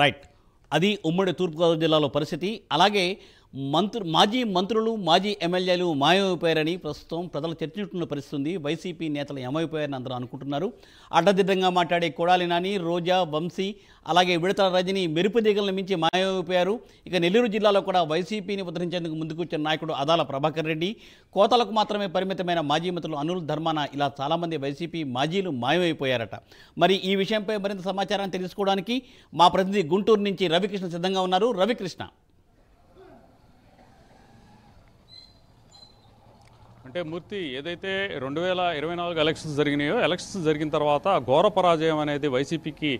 right అది ఉమ్మడి తూర్పుగోదావరి జిల్లాలో పరిస్థితి అలాగే మంత్రు మాజీ మంత్రులు మాజీ ఎమ్మెల్యేలు మాయమైపోయారని ప్రస్తుతం ప్రజలు చర్చించుకున్న పరిస్థితుంది వైసీపీ నేతలు ఏమైపోయారని అందరూ అనుకుంటున్నారు అడ్డదిడ్డంగా మాట్లాడే కొడాలి నాని రోజా వంశీ అలాగే విడతల రజని మెరుపు దిగలను మించి మాయమైపోయారు ఇక నెల్లూరు జిల్లాలో కూడా వైసీపీని ఉద్ధరించేందుకు ముందుకొచ్చిన నాయకుడు అదాల ప్రభాకర్ రెడ్డి కోతలకు మాత్రమే పరిమితమైన మాజీ మంత్రులు అనుల్ ధర్మాన ఇలా చాలామంది వైసీపీ మాజీలు మాయమైపోయారట మరి ఈ విషయంపై మరింత సమాచారాన్ని తెలుసుకోవడానికి మా ప్రతినిధి గుంటూరు నుంచి రవికృష్ణ సిద్ధంగా ఉన్నారు రవికృష్ణ అంటే మూర్తి ఏదైతే రెండు వేల ఇరవై నాలుగు ఎలక్షన్స్ జరిగినాయో ఎలక్షన్స్ జరిగిన తర్వాత ఘోర పరాజయం అనేది వైసీపీకి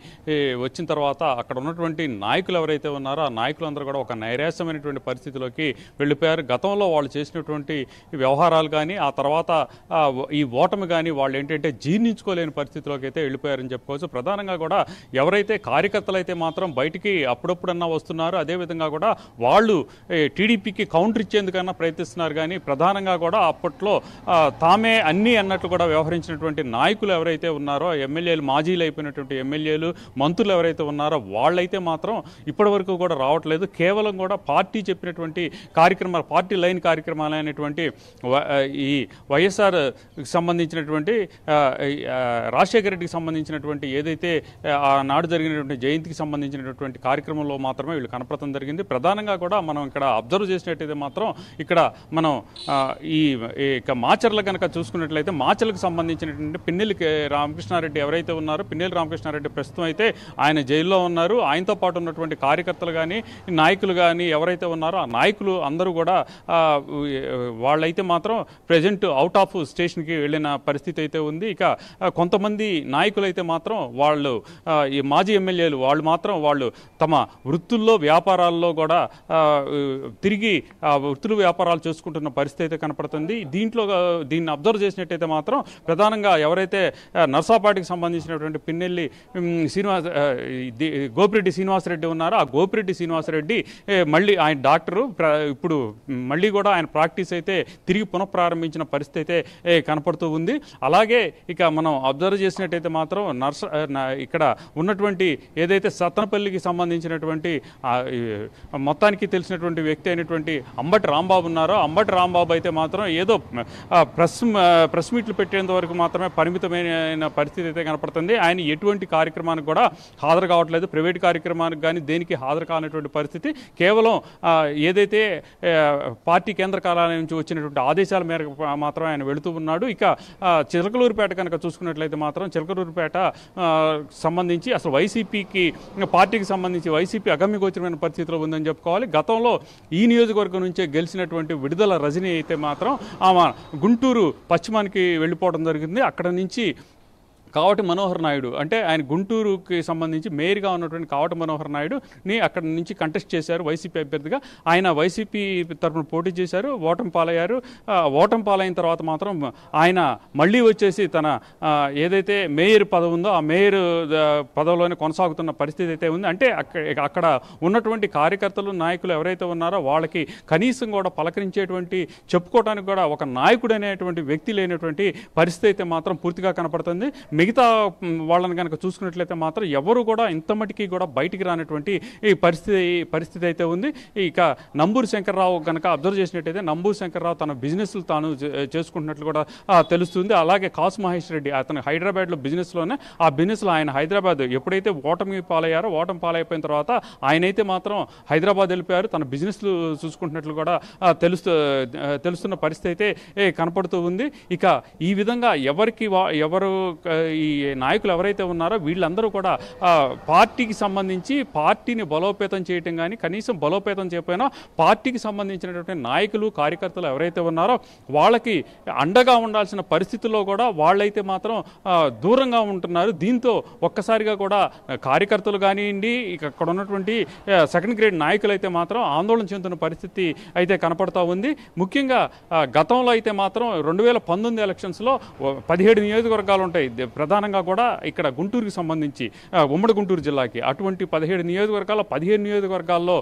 వచ్చిన తర్వాత అక్కడ ఉన్నటువంటి నాయకులు ఎవరైతే ఉన్నారో ఆ నాయకులందరూ కూడా ఒక నైరాశ్యమైనటువంటి పరిస్థితిలోకి వెళ్ళిపోయారు గతంలో వాళ్ళు చేసినటువంటి వ్యవహారాలు కానీ ఆ తర్వాత ఈ ఓటమి కానీ వాళ్ళు ఏంటంటే జీర్ణించుకోలేని పరిస్థితిలోకి అయితే వెళ్ళిపోయారని చెప్పుకోవచ్చు ప్రధానంగా కూడా ఎవరైతే కార్యకర్తలు అయితే మాత్రం బయటికి అప్పుడప్పుడన్నా వస్తున్నారు అదేవిధంగా కూడా వాళ్ళు టీడీపీకి కౌంటర్ ఇచ్చేందుకన్నా ప్రయత్నిస్తున్నారు కానీ ప్రధానంగా కూడా అప్పట్లో దాంట్లో తామే అన్నీ అన్నట్లు కూడా వ్యవహరించినటువంటి నాయకులు ఎవరైతే ఉన్నారో ఎమ్మెల్యేలు మాజీలు అయిపోయినటువంటి ఎమ్మెల్యేలు మంత్రులు ఎవరైతే ఉన్నారో వాళ్ళైతే మాత్రం ఇప్పటివరకు కూడా రావట్లేదు కేవలం కూడా పార్టీ చెప్పినటువంటి కార్యక్రమాలు పార్టీ లైన్ కార్యక్రమాలు అనేటువంటి ఈ వైఎస్ఆర్ సంబంధించినటువంటి రాజశేఖర రెడ్డికి సంబంధించినటువంటి ఏదైతే ఆనాడు జరిగినటువంటి జయంతికి సంబంధించినటువంటి కార్యక్రమంలో మాత్రమే వీళ్ళు కనపడటం జరిగింది ప్రధానంగా కూడా మనం ఇక్కడ అబ్జర్వ్ చేసినట్టయితే మాత్రం ఇక్కడ మనం ఈ ఇక మాచర్లు కనుక చూసుకున్నట్లయితే మాచర్లకు సంబంధించినటువంటి పిన్నెలకి రామకృష్ణారెడ్డి ఎవరైతే ఉన్నారో పిన్నెలు రామకృష్ణారెడ్డి ప్రస్తుతం అయితే ఆయన జైల్లో ఉన్నారు ఆయనతో పాటు ఉన్నటువంటి కార్యకర్తలు కానీ నాయకులు కానీ ఎవరైతే ఉన్నారో ఆ నాయకులు అందరూ కూడా వాళ్ళైతే మాత్రం ప్రజెంట్ అవుట్ ఆఫ్ స్టేషన్కి వెళ్ళిన పరిస్థితి అయితే ఉంది ఇక కొంతమంది నాయకులు అయితే మాత్రం వాళ్ళు ఈ మాజీ ఎమ్మెల్యేలు వాళ్ళు మాత్రం వాళ్ళు తమ వృత్తుల్లో వ్యాపారాల్లో కూడా తిరిగి వృత్తులు వ్యాపారాలు చేసుకుంటున్న పరిస్థితి అయితే కనపడుతుంది దీంట్లో దీన్ని అబ్జర్వ్ చేసినట్టయితే మాత్రం ప్రధానంగా ఎవరైతే నర్సాపాటికి సంబంధించినటువంటి పిన్నెల్లి శ్రీనివాస్ గోపిరెడ్డి శ్రీనివాసరెడ్డి ఉన్నారో ఆ గోపిరెడ్డి శ్రీనివాసరెడ్డి మళ్ళీ ఆయన డాక్టరు ఇప్పుడు మళ్ళీ కూడా ఆయన ప్రాక్టీస్ అయితే తిరిగి పునఃప్రారంభించిన పరిస్థితి అయితే కనపడుతూ ఉంది అలాగే ఇక మనం అబ్జర్వ్ చేసినట్టయితే మాత్రం నర్స ఇక్కడ ఉన్నటువంటి ఏదైతే సత్తనపల్లికి సంబంధించినటువంటి మొత్తానికి తెలిసినటువంటి వ్యక్తి అయినటువంటి అంబటి రాంబాబు ఉన్నారో అంబటి రాంబాబు అయితే మాత్రం ఏదో ప్రెస్ ప్రెస్ మీట్లు పెట్టేంత వరకు మాత్రమే పరిమితమైన పరిస్థితి అయితే కనపడుతుంది ఆయన ఎటువంటి కార్యక్రమానికి కూడా హాజరు కావట్లేదు ప్రైవేట్ కార్యక్రమానికి కానీ దేనికి హాజరు కానటువంటి పరిస్థితి కేవలం ఏదైతే పార్టీ కేంద్ర కార్యాలయం నుంచి వచ్చినటువంటి ఆదేశాల మేరకు మాత్రం ఆయన వెళుతూ ఉన్నాడు ఇక చిలకలూరుపేట కనుక చూసుకున్నట్లయితే మాత్రం చిలకలూరుపేట సంబంధించి అసలు వైసీపీకి పార్టీకి సంబంధించి వైసీపీ అగమ్యగోచరమైన పరిస్థితిలో ఉందని చెప్పుకోవాలి గతంలో ఈ నియోజకవర్గం నుంచే గెలిచినటువంటి విడుదల రజనీ అయితే మాత్రం ఆమె గుంటూరు పశ్చిమానికి వెళ్ళిపోవడం జరిగింది అక్కడ నుంచి కావటి మనోహర్ నాయుడు అంటే ఆయన గుంటూరుకి సంబంధించి మేయర్గా ఉన్నటువంటి కావటి మనోహర్ నాయుడుని అక్కడ నుంచి కంటెస్ట్ చేశారు వైసీపీ అభ్యర్థిగా ఆయన వైసీపీ తరఫున పోటీ చేశారు ఓటం పాలయ్యారు ఓటం పాలైన తర్వాత మాత్రం ఆయన మళ్ళీ వచ్చేసి తన ఏదైతే మేయర్ పదవి ఉందో ఆ మేయర్ పదవిలోనే కొనసాగుతున్న పరిస్థితి అయితే ఉంది అంటే అక్కడ ఉన్నటువంటి కార్యకర్తలు నాయకులు ఎవరైతే ఉన్నారో వాళ్ళకి కనీసం కూడా పలకరించేటువంటి చెప్పుకోవడానికి కూడా ఒక నాయకుడు అనేటువంటి వ్యక్తి లేనటువంటి పరిస్థితి అయితే మాత్రం పూర్తిగా కనపడుతుంది మిగతా వాళ్ళని కనుక చూసుకున్నట్లయితే మాత్రం ఎవరు కూడా ఇంత మటుకి కూడా బయటికి రానటువంటి ఈ పరిస్థితి పరిస్థితి అయితే ఉంది ఇక నంబూరు శంకర్రావు కనుక అబ్జర్వ్ చేసినట్టయితే నంబూరు శంకర్రావు తన బిజినెస్లు తాను చేసుకుంటున్నట్లు కూడా తెలుస్తుంది అలాగే కాసు మహేష్ రెడ్డి అతను హైదరాబాద్లో బిజినెస్లోనే ఆ బిజినెస్లో ఆయన హైదరాబాద్ ఎప్పుడైతే ఓటమి పాలయ్యారో ఓటమి పాలైపోయిన తర్వాత ఆయనైతే మాత్రం హైదరాబాద్ వెళ్ళిపోయారు తన బిజినెస్లు చూసుకుంటున్నట్లు కూడా తెలుస్తూ తెలుస్తున్న పరిస్థితి అయితే కనపడుతూ ఉంది ఇక ఈ విధంగా ఎవరికి ఎవరు ఈ నాయకులు ఎవరైతే ఉన్నారో వీళ్ళందరూ కూడా పార్టీకి సంబంధించి పార్టీని బలోపేతం చేయటం కానీ కనీసం బలోపేతం చేయకపోయినా పార్టీకి సంబంధించినటువంటి నాయకులు కార్యకర్తలు ఎవరైతే ఉన్నారో వాళ్ళకి అండగా ఉండాల్సిన పరిస్థితుల్లో కూడా వాళ్ళైతే మాత్రం దూరంగా ఉంటున్నారు దీంతో ఒక్కసారిగా కూడా కార్యకర్తలు కానివ్వండి ఇక అక్కడ ఉన్నటువంటి సెకండ్ గ్రేడ్ నాయకులు అయితే మాత్రం ఆందోళన చెందుతున్న పరిస్థితి అయితే కనపడతా ఉంది ముఖ్యంగా గతంలో అయితే మాత్రం రెండు వేల పంతొమ్మిది ఎలక్షన్స్లో పదిహేడు నియోజకవర్గాలు ఉంటాయి ప్రధానంగా కూడా ఇక్కడ గుంటూరుకి సంబంధించి ఉమ్మడి గుంటూరు జిల్లాకి అటువంటి పదిహేడు నియోజకవర్గాల్లో పదిహేను నియోజకవర్గాల్లో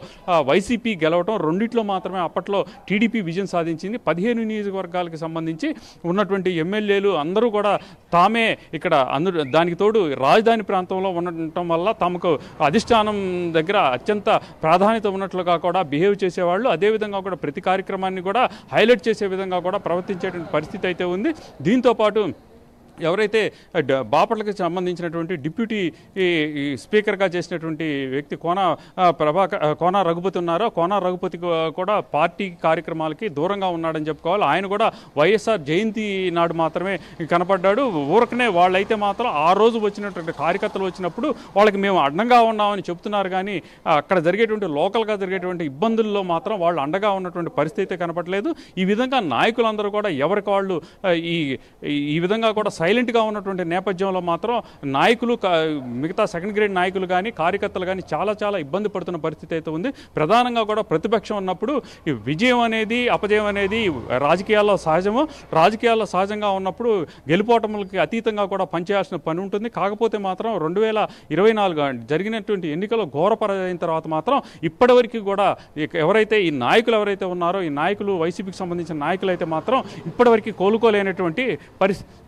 వైసీపీ గెలవడం రెండిట్లో మాత్రమే అప్పట్లో టీడీపీ విజయం సాధించింది పదిహేను నియోజకవర్గాలకు సంబంధించి ఉన్నటువంటి ఎమ్మెల్యేలు అందరూ కూడా తామే ఇక్కడ అందు దానికి తోడు రాజధాని ప్రాంతంలో ఉండటం వల్ల తమకు అధిష్టానం దగ్గర అత్యంత ప్రాధాన్యత ఉన్నట్లుగా కూడా బిహేవ్ చేసేవాళ్ళు అదేవిధంగా కూడా ప్రతి కార్యక్రమాన్ని కూడా హైలైట్ చేసే విధంగా కూడా ప్రవర్తించేటువంటి పరిస్థితి అయితే ఉంది దీంతోపాటు ఎవరైతే బాపట్లకు సంబంధించినటువంటి డిప్యూటీ స్పీకర్గా చేసినటువంటి వ్యక్తి కోన ప్రభాకర్ కోన రఘుపతి ఉన్నారో కోన రఘుపతి కూడా పార్టీ కార్యక్రమాలకి దూరంగా ఉన్నాడని చెప్పుకోవాలి ఆయన కూడా వైఎస్ఆర్ జయంతి నాడు మాత్రమే కనపడ్డాడు ఊరకనే వాళ్ళైతే మాత్రం ఆ రోజు వచ్చినటువంటి కార్యకర్తలు వచ్చినప్పుడు వాళ్ళకి మేము అండంగా ఉన్నామని చెప్తున్నారు కానీ అక్కడ జరిగేటువంటి లోకల్గా జరిగేటువంటి ఇబ్బందుల్లో మాత్రం వాళ్ళు అండగా ఉన్నటువంటి పరిస్థితి కనపడలేదు ఈ విధంగా నాయకులందరూ కూడా ఎవరికి వాళ్ళు ఈ ఈ విధంగా కూడా సైలెంట్గా ఉన్నటువంటి నేపథ్యంలో మాత్రం నాయకులు మిగతా సెకండ్ గ్రేడ్ నాయకులు కానీ కార్యకర్తలు కానీ చాలా చాలా ఇబ్బంది పడుతున్న పరిస్థితి అయితే ఉంది ప్రధానంగా కూడా ప్రతిపక్షం ఉన్నప్పుడు ఈ విజయం అనేది అపజయం అనేది రాజకీయాల్లో సహజము రాజకీయాల్లో సహజంగా ఉన్నప్పుడు గెలుపోటములకి అతీతంగా కూడా పనిచేయాల్సిన పని ఉంటుంది కాకపోతే మాత్రం రెండు వేల ఇరవై నాలుగు జరిగినటువంటి ఎన్నికలు ఘోర తర్వాత మాత్రం ఇప్పటివరకు కూడా ఎవరైతే ఈ నాయకులు ఎవరైతే ఉన్నారో ఈ నాయకులు వైసీపీకి సంబంధించిన నాయకులు అయితే మాత్రం ఇప్పటివరకు కోలుకోలేనటువంటి పరిస్థితి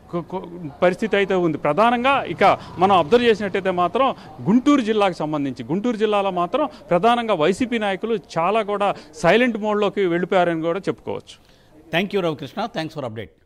పరిస్థితి అయితే ఉంది ప్రధానంగా ఇక మనం అబ్జర్వ్ చేసినట్టయితే మాత్రం గుంటూరు జిల్లాకు సంబంధించి గుంటూరు జిల్లాలో మాత్రం ప్రధానంగా వైసీపీ నాయకులు చాలా కూడా సైలెంట్ మోడ్లోకి వెళ్ళిపోయారని కూడా చెప్పుకోవచ్చు thank you Ravikrishna thanks for update